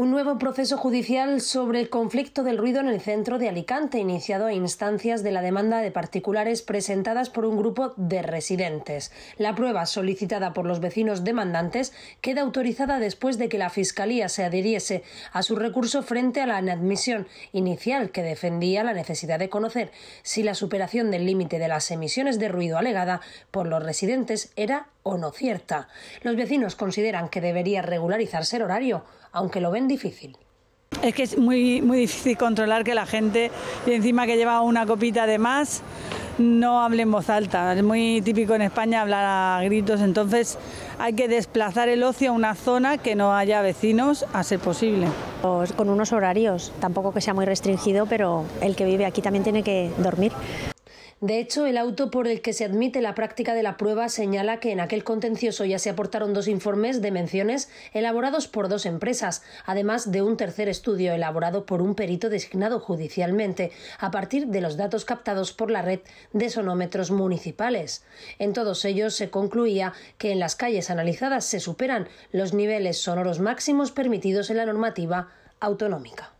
Un nuevo proceso judicial sobre el conflicto del ruido en el centro de Alicante, iniciado a instancias de la demanda de particulares presentadas por un grupo de residentes. La prueba solicitada por los vecinos demandantes queda autorizada después de que la Fiscalía se adhiriese a su recurso frente a la admisión inicial que defendía la necesidad de conocer si la superación del límite de las emisiones de ruido alegada por los residentes era o no cierta. Los vecinos consideran que debería regularizarse el horario, aunque lo ven difícil. Es que es muy, muy difícil controlar que la gente, y encima que lleva una copita de más, no hable en voz alta. Es muy típico en España hablar a gritos, entonces hay que desplazar el ocio a una zona que no haya vecinos a ser posible. Con unos horarios, tampoco que sea muy restringido, pero el que vive aquí también tiene que dormir. De hecho, el auto por el que se admite la práctica de la prueba señala que en aquel contencioso ya se aportaron dos informes de menciones elaborados por dos empresas, además de un tercer estudio elaborado por un perito designado judicialmente, a partir de los datos captados por la red de sonómetros municipales. En todos ellos se concluía que en las calles analizadas se superan los niveles sonoros máximos permitidos en la normativa autonómica.